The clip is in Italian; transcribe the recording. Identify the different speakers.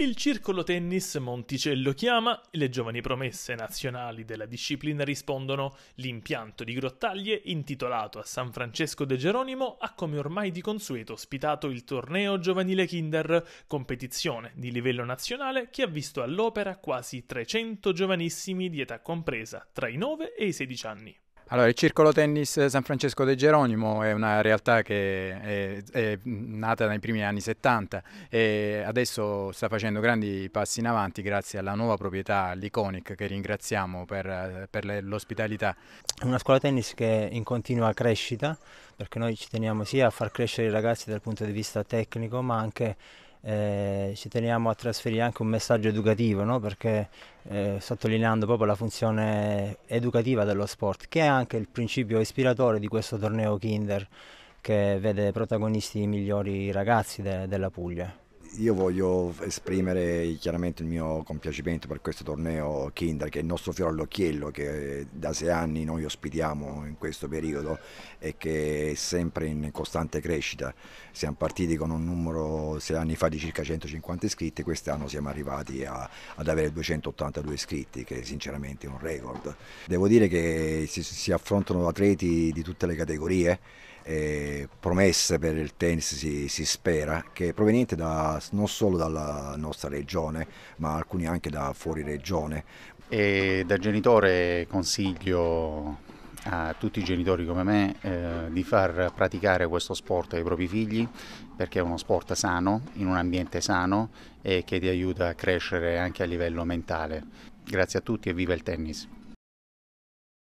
Speaker 1: Il circolo tennis Monticello chiama, le giovani promesse nazionali della disciplina rispondono, l'impianto di grottaglie intitolato a San Francesco de Geronimo ha come ormai di consueto ospitato il torneo giovanile Kinder, competizione di livello nazionale che ha visto all'opera quasi 300 giovanissimi di età compresa tra i 9 e i 16 anni.
Speaker 2: Allora, il Circolo Tennis San Francesco De Geronimo è una realtà che è, è nata nei primi anni 70 e adesso sta facendo grandi passi in avanti grazie alla nuova proprietà, l'Iconic, che ringraziamo per, per l'ospitalità.
Speaker 3: È una scuola tennis che è in continua crescita perché noi ci teniamo sia a far crescere i ragazzi dal punto di vista tecnico ma anche eh, ci teniamo a trasferire anche un messaggio educativo, no? perché eh, sottolineando proprio la funzione educativa dello sport, che è anche il principio ispiratore di questo torneo Kinder che vede protagonisti i migliori ragazzi de della Puglia
Speaker 4: io voglio esprimere chiaramente il mio compiacimento per questo torneo Kinder, che è il nostro fiore all'occhiello, che da sei anni noi ospitiamo in questo periodo e che è sempre in costante crescita. Siamo partiti con un numero sei anni fa di circa 150 iscritti, quest'anno siamo arrivati a, ad avere 282 iscritti, che è sinceramente è un record. Devo dire che si, si affrontano atleti di tutte le categorie eh, promesse per il tennis si, si, spera, che è proveniente da, non solo dalla nostra regione, ma alcuni anche da fuori regione.
Speaker 5: E da genitore consiglio a tutti i genitori come me eh, di far praticare questo sport ai propri figli perché è uno sport sano, in un ambiente sano e che ti aiuta a crescere anche a livello mentale. Grazie a tutti e viva il tennis!